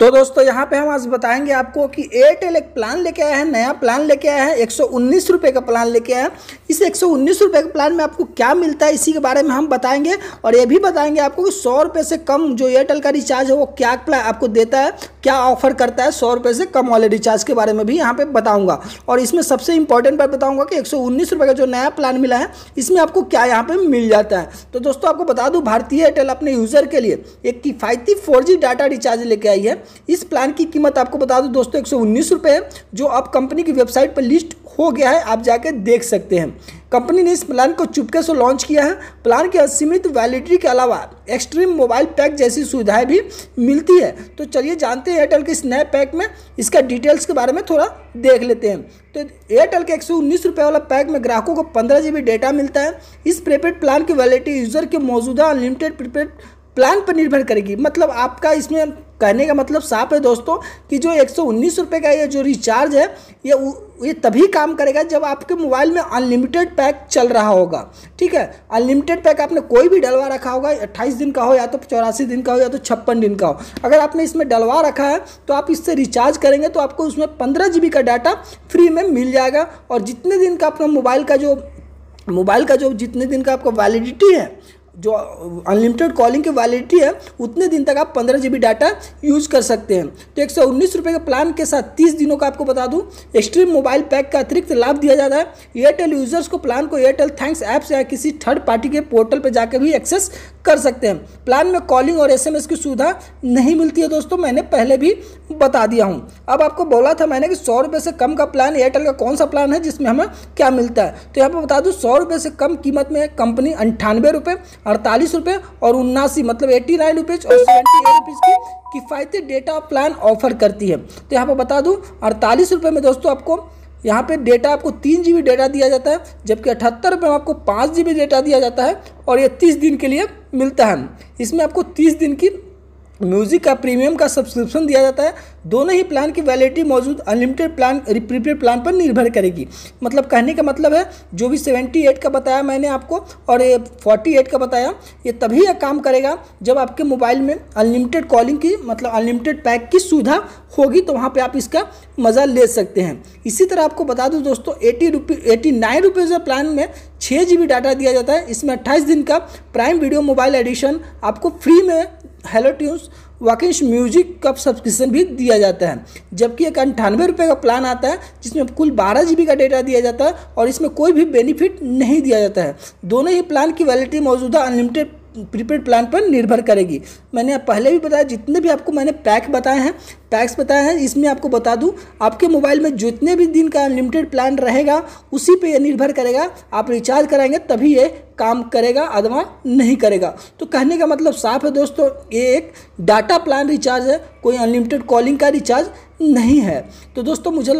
तो दोस्तों यहाँ पे हम आज बताएंगे आपको कि एयरटेल एक प्लान लेके आया है नया प्लान लेके आया है एक सौ का प्लान लेके आया है इस एक सौ के प्लान में आपको क्या मिलता है इसी के बारे में हम बताएंगे और ये भी बताएंगे आपको कि सौ रुपये से कम जो एयरटेल का रिचार्ज है वो क्या प्लान आपको देता है क्या ऑफर करता है सौ रुपये से कम वाले रिचार्ज के बारे में भी यहाँ पर बताऊँगा और इसमें सबसे इंपॉर्टेंट बात बताऊँगा कि एक सौ का जो नया प्लान मिला है इसमें आपको क्या यहाँ पर मिल जाता है तो दोस्तों आपको बता दूँ भारतीय एयरटेल अपने यूज़र के लिए एक किफ़ायती फोर डाटा रिचार्ज लेके आई है इस प्लान की कीमत आपको बता दूँ दोस्तों एक सौ है जो आप कंपनी की वेबसाइट पर लिस्ट हो गया है आप जाके देख सकते हैं कंपनी ने इस प्लान को चुपके से लॉन्च किया है प्लान की असीमित वैलिडिटी के अलावा एक्सट्रीम मोबाइल पैक जैसी सुविधाएं भी मिलती है तो चलिए जानते हैं एयरटेल के स्नैप पैक में इसका डिटेल्स के बारे में थोड़ा देख लेते हैं तो एयरटेल के एक सौ वाला पैक में ग्राहकों को पंद्रह जी डेटा मिलता है इस प्रीपेड प्लान की वैलिडिटी यूज़र के मौजूदा अनलिमिटेड प्रीपेड प्लान पर निर्भर करेगी मतलब आपका इसमें कहने का मतलब साफ है दोस्तों कि जो एक सौ का ये जो रिचार्ज है ये ये तभी काम करेगा जब आपके मोबाइल में अनलिमिटेड पैक चल रहा होगा ठीक है अनलिमिटेड पैक आपने कोई भी डलवा रखा होगा 28 दिन का हो या तो चौरासी दिन का हो या तो छप्पन दिन का हो अगर आपने इसमें डलवा रखा है तो आप इससे रिचार्ज करेंगे तो आपको उसमें पंद्रह जी का डाटा फ्री में मिल जाएगा और जितने दिन का अपना मोबाइल का जो मोबाइल का जो जितने दिन का आपका वैलिडिटी है जो अनलिमिटेड कॉलिंग की वैलिडिटी है उतने दिन तक आप पंद्रह जी डाटा यूज कर सकते हैं तो एक सौ उन्नीस रुपये के प्लान के साथ तीस दिनों का आपको बता दूं एक्सट्रीम मोबाइल पैक का अतिरिक्त लाभ दिया जाता है एयरटेल यूजर्स को प्लान को एयरटेल थैंक्स ऐप्स या किसी थर्ड पार्टी के पोर्टल पर जाकर भी एक्सेस कर सकते हैं प्लान में कॉलिंग और एस की सुविधा नहीं मिलती है दोस्तों मैंने पहले भी बता दिया हूँ अब आपको बोला था मैंने कि सौ रुपये से कम का प्लान एयरटेल का कौन सा प्लान है जिसमें हमें क्या मिलता है तो यहाँ पर बता दूँ सौ रुपये से कम कीमत में कंपनी अंठानवे रुपये अड़तालीस रुपये और उन्नासी मतलब एट्टी नाइन रुपीज़ और सेवेंटी एट रुपीज़ की किफ़ायती डेटा प्लान ऑफर करती है तो यहाँ पर बता दूँ अड़तालीस रुपये में दोस्तों आपको यहाँ पे डेटा आपको तीन जी डेटा दिया जाता है जबकि अठहत्तर रुपये में आपको पाँच जी डेटा दिया जाता है और ये तीस दिन के लिए मिलता है इसमें आपको तीस दिन की म्यूज़िक का प्रीमियम का सब्सक्रिप्शन दिया जाता है दोनों ही प्लान की वैलिडिटी मौजूद अनलिमिटेड प्लान प्रीपेड प्लान पर निर्भर करेगी मतलब कहने का मतलब है जो भी सेवेंटी एट का बताया मैंने आपको और ये फोर्टी एट का बताया ये तभी यह काम करेगा जब आपके मोबाइल में अनलिमिटेड कॉलिंग की मतलब अनलिमिटेड पैक की सुविधा होगी तो वहाँ पर आप इसका मज़ा ले सकते हैं इसी तरह आपको बता दूँ दोस्तों eighty rupee eighty nine rupees plan में छः जी डाटा दिया जाता है इसमें अट्ठाईस दिन का प्राइम वीडियो मोबाइल एडिशन आपको फ्री में हेलो ट्यून्स वाकिंश म्यूजिक का सब्सक्रिप्शन भी दिया जाता है जबकि एक अंठानवे रुपये का प्लान आता है जिसमें कुल बारह जी का डेटा दिया जाता है और इसमें कोई भी बेनिफिट नहीं दिया जाता है दोनों ही प्लान की वैलिडिटी मौजूदा अनलिमिटेड प्रीपेड प्लान पर निर्भर करेगी मैंने पहले भी बताया जितने भी आपको मैंने पैक बताए हैं पैक्स बताए हैं इसमें आपको बता दूं आपके मोबाइल में जितने भी दिन का अनलिमिटेड प्लान रहेगा उसी पे ये निर्भर करेगा आप रिचार्ज कराएंगे तभी ये काम करेगा अथवा नहीं करेगा तो कहने का मतलब साफ है दोस्तों ये एक डाटा प्लान रिचार्ज है कोई अनलिमिटेड कॉलिंग का रिचार्ज नहीं है तो दोस्तों मुझे